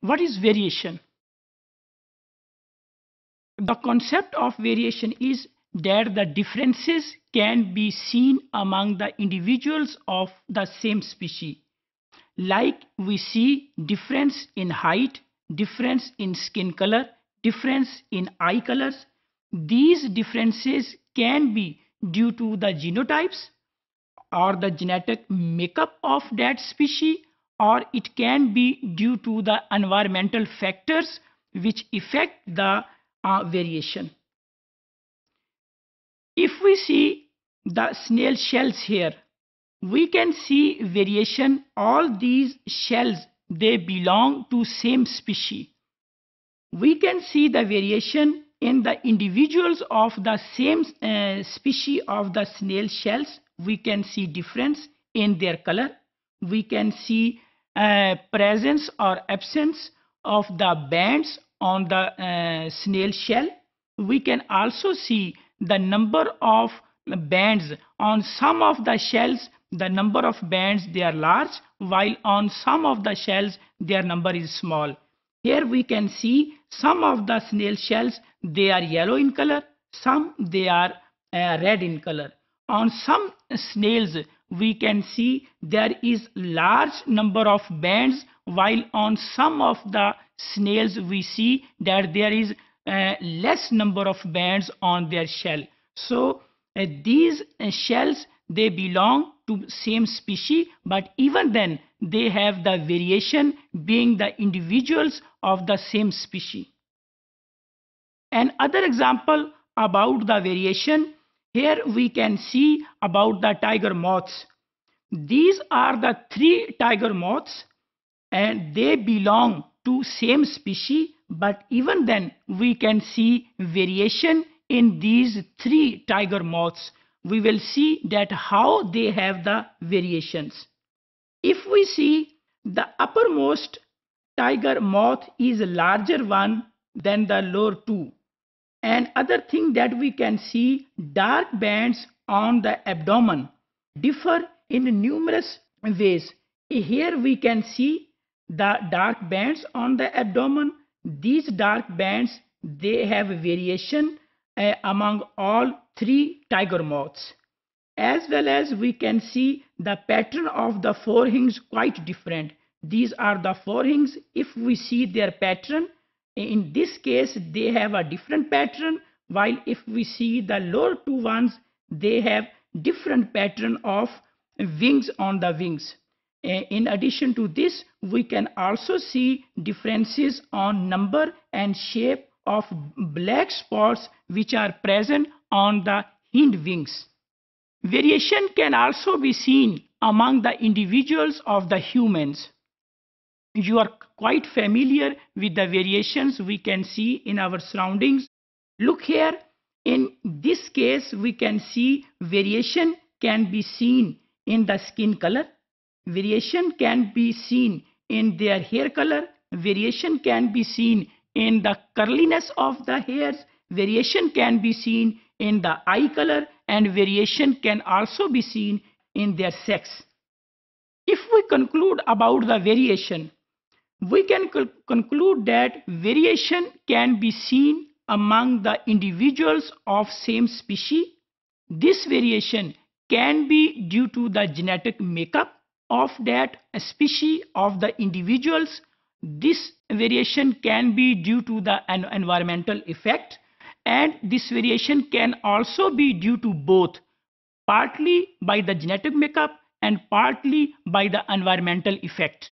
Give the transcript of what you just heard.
What is variation? The concept of variation is that the differences can be seen among the individuals of the same species. Like we see difference in height, difference in skin color, difference in eye colors. These differences can be due to the genotypes or the genetic makeup of that species or it can be due to the environmental factors which affect the uh, variation. If we see the snail shells here, we can see variation all these shells they belong to same species. We can see the variation in the individuals of the same uh, species of the snail shells. We can see difference in their color. We can see uh, presence or absence of the bands on the uh, snail shell. We can also see the number of bands on some of the shells the number of bands they are large while on some of the shells their number is small. Here we can see some of the snail shells they are yellow in color some they are uh, red in color. On some snails we can see there is large number of bands while on some of the snails we see that there is uh, less number of bands on their shell so uh, these uh, shells they belong to same species but even then they have the variation being the individuals of the same species another example about the variation here we can see about the tiger moths. These are the three tiger moths and they belong to same species but even then we can see variation in these three tiger moths. We will see that how they have the variations. If we see the uppermost tiger moth is larger one than the lower two and other thing that we can see dark bands on the abdomen differ in numerous ways here we can see the dark bands on the abdomen these dark bands they have variation uh, among all three tiger moths as well as we can see the pattern of the forewings quite different these are the forewings if we see their pattern in this case they have a different pattern while if we see the lower two ones they have different pattern of wings on the wings in addition to this we can also see differences on number and shape of black spots which are present on the hind wings variation can also be seen among the individuals of the humans you are quite familiar with the variations we can see in our surroundings. Look here, in this case, we can see variation can be seen in the skin color. Variation can be seen in their hair color. Variation can be seen in the curliness of the hairs. Variation can be seen in the eye color and variation can also be seen in their sex. If we conclude about the variation, we can conclude that variation can be seen among the individuals of same species. This variation can be due to the genetic makeup of that species of the individuals. This variation can be due to the environmental effect and this variation can also be due to both partly by the genetic makeup and partly by the environmental effect.